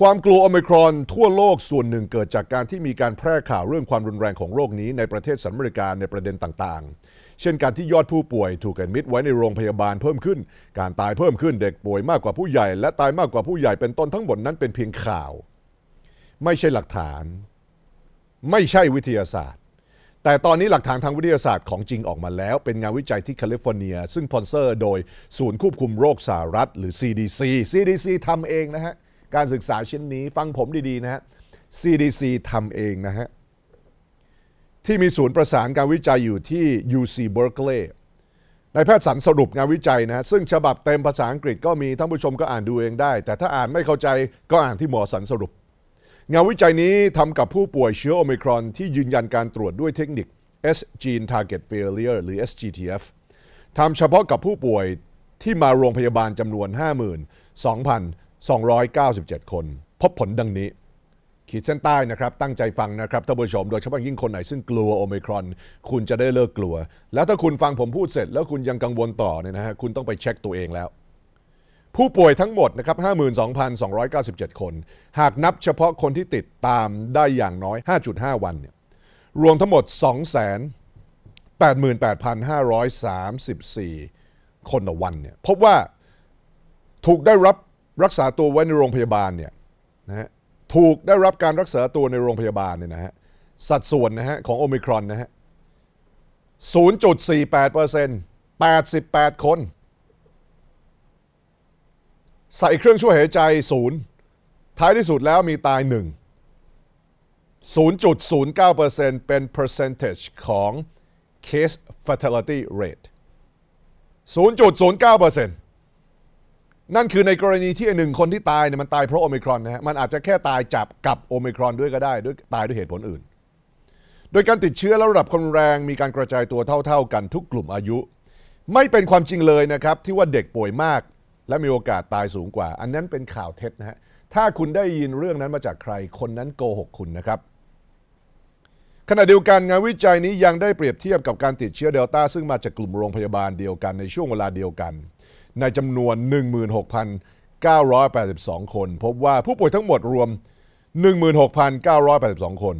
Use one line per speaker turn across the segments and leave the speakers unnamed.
ความกลัวโอมิครอนทั่วโลกส่วนหนึ่งเกิดจากการที่มีการแพร่ข่าวเรื่องความรุนแรงของโรคนี้ในประเทศสหรัฐอเมริกาในประเด็นต่างๆ เช่นการที่ยอดผู้ป่วยถูกแอดมิดไว้ในโรงพยาบาลเพิ่มขึ้น การตายเพิ่มขึ้น เด็กป่วยมากกว่าผู้ใหญ่ และตายมากกว่าผู้ใหญ่เป็นต้นทั้งหมดนั้น เป็นเพียงข่าว ไม่ใช่หลักฐาน ไม่ใช่วิทยาศาสตร์ แต่ตอนนี้หลักฐานทางวิทยาศาสตร์ของจริงออกมาแล้ว เป็นงานวิจัยที่แคลิฟอร์เนีย ซึ่งพอนเซอร์ โดยศูนย์ควบคุมโรคสหรัฐ หรือ CDC CDC ทำเองนะฮะการศึกษาชิ้นนี้ฟังผมดี ๆ นะฮะ CDC ทำเองนะฮะที่มีศูนย์ประสานการวิจัยอยู่ที่ UC Berkeley นายแพทย์สันสรุปงานวิจัยนะซึ่งฉบับเต็มภาษาอังกฤษก็มีท่านผู้ชมก็อ่านดูเองได้ แต่ถ้าอ่านไม่เข้าใจก็อ่านที่หมอสันสรุป งานวิจัยนี้ทำกับผู้ป่วยเชื้อโอมิครอน ที่ยืนยันการตรวจด้วยเทคนิค S gene target failure หรือ SGTF ทำเฉพาะกับผู้ป่วยที่มาโรงพยาบาลจำนวน52,000 297 คน พบผลดังนี้ ขีดเส้นใต้นะครับตั้งใจฟังนะครับท่านผู้ชม โดยเฉพาะยิ่งคนไหน ซึ่งกลัวโอมิครอน คุณจะได้เลิกกลัว แล้วถ้าคุณฟังผมพูดเสร็จ แล้วคุณยังกังวลต่อเนี่ยนะฮะคุณต้องไปเช็คตัวเองแล้ว ผู้ป่วยทั้งหมดนะครับ52,297 คน หากนับเฉพาะคนที่ติดตามได้อย่างน้อย 5.5 วันเนี่ยรวมทั้งหมด2 88,534 คนต่อวันเนี่ยพบว่าถูกได้รับรักษาตัวไว้ในโรงพยาบาลเนี่ยนะฮะถูกได้รับการรักษาตัวในโรงพยาบาลเนี่ยนะฮะ สัดส่วนนะฮะของโอมิครอนนะฮะ 0.48% 88 คน ใส่เครื่องช่วยหายใจ 0 ท้ายที่สุดแล้วมีตายหนึ่ง0.09%เป็น percentage ของ case fatality rate 0.09%นั่นคือในกรณีที่หนึ่งคนที่ตายเนี่ยมันตายเพราะโอมิครอนนะฮะมันอาจจะแค่ตายจับกับโอมิครอนด้วยก็ได้ด้วยตายด้วยเหตุผลอื่น โดยการติดเชื้อแลระดับคนแรงมีการกระจายตัวเท่าๆกันทุกกลุ่มอายุไม่เป็นความจริงเลยนะครับที่ว่าเด็กป่วยมาก และมีโอกาสตายสูงกว่า อันนั้นเป็นข่าวเท็จนะฮะถ้าคุณได้ยินเรื่องนั้นมาจากใครคนนั้นโกหกคุณนะครับ ขณะเดียวกันงานวิจัยนี้ยังได้เปรียบเทียบกับการติดเชื้อเดลต้าซึ่งมาจากกลุ่มโรงพยาบาลเดียวกันในช่วงเวลาเดียวกันในจำนวน 16,982 คน พบว่าผู้ป่วยทั้งหมดรวม 16,982 คน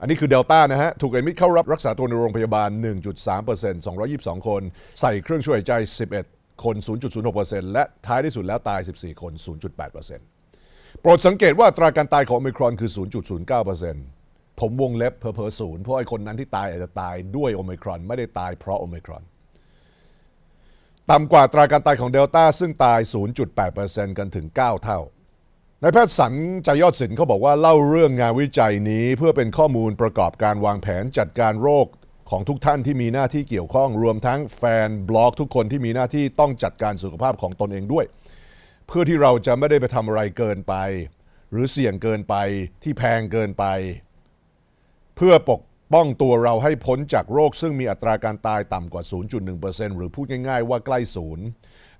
อันนี้คือเดลต้านะฮะ ถูกเอมิดเข้ารับรักษาตัวในโรงพยาบาล 1.3% 222 คน ใส่เครื่องช่วยยใจ 11 คน 0.06%และท้ายที่สุดแล้วตาย 14 คน 0.8%โปรดสังเกตว่าตราการตายของโอมิครอนคือ 0.09%ผมวงเล็บเพอเพอศูนย์เพราะไอ้คนนั้นที่ตายอาจจะตายด้วยโอมิครอนไม่ได้ตายเพราะโอมิครอนต่ำกว่าตราการตายของเดลต้าซึ่งตาย 0.8%กันถึง 9 เท่า ในแพทย์สันจยอดสินเขาบอกว่าเล่าเรื่องงานวิจัยนี้เพื่อเป็นข้อมูลประกอบการวางแผนจัดการโรคของทุกท่านที่มีหน้าที่เกี่ยวข้องรวมทั้งแฟนบล็อกทุกคนที่มีหน้าที่ต้องจัดการสุขภาพของตนเองด้วย เพื่อที่เราจะไม่ได้ไปทำอะไรเกินไป หรือเสี่ยงเกินไปที่แพงเกินไป เพื่อปกป้องตัวเราให้พ้นจากโรคซึ่งมีอัตราการตายต่ำกว่า 0.1%หรือพูดง่ายๆว่าใกล้ศูนย์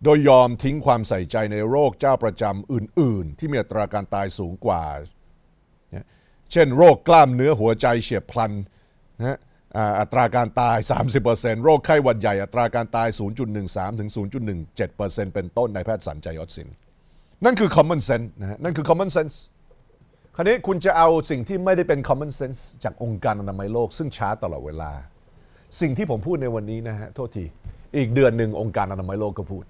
โดยยอมทิ้งความใส่ใจในโรคเจ้าประจำอื่นๆ ที่มีอัตราการตายสูงกว่า เช่นโรคกล้ามเนื้อหัวใจเฉียบพลันนะอัตราการตาย 30%โรคไข้หวัดใหญ่อัตราการตาย 0.13ถึง0.17%เป็นต้นในแพทย์สันใจยศสิน นั่นคือ common sense นะฮะนั่นคือ common sense คราวนี้คุณจะเอาสิ่งที่ไม่ได้เป็น common sense จากองค์การอนามัยโลกซึ่งช้าตลอดเวลา สิ่งที่ผมพูดในวันนี้นะฮะโทษทีอีกเดือนหนึ่งองค์การอนามัยโลกก็พูด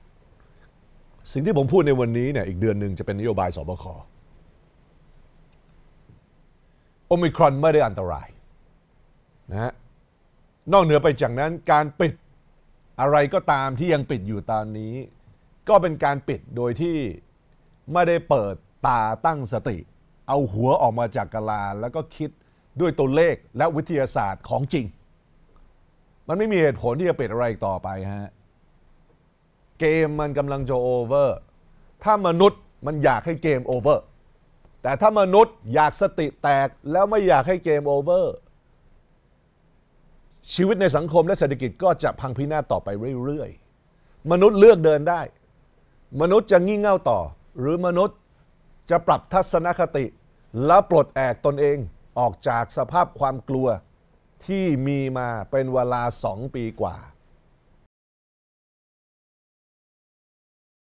สิ่งที่ผมพูดในวันนี้เนี่ยอีกเดือนหนึ่งจะเป็นนโยบายสบคโอมิครอนไม่ได้อันตรายนะฮะนอกเหนือไปจากนั้นการปิดอะไรก็ตามที่ยังปิดอยู่ตอนนี้ ก็เป็นการปิดโดยที่ไม่ได้เปิดตาตั้งสติเอาหัวออกมาจากกะลาแล้วก็คิดด้วยตัวเลขและวิทยาศาสตร์ของจริง มันไม่มีเหตุผลที่จะเปยนอะไรต่อไปฮะเกมมันกำลังจะโอเวอร์ถ้ามนุษย์มันอยากให้เกมโอเวอร์ แต่ถ้ามนุษย์อยากสติแตกแล้วไม่อยากให้เกมโอเวอร์ ชีวิตในสังคมและเศรษฐกิจก็จะพังพินาศต่อไปเรื่อยๆ มนุษย์เลือกเดินได้ มนุษย์จะงี่เง่าต่อหรือมนุษย์จะปรับทัศนคติและปลดแอกตนเองออกจากสภาพความกลัวที่มีมาเป็นเวลาสองปีกว่า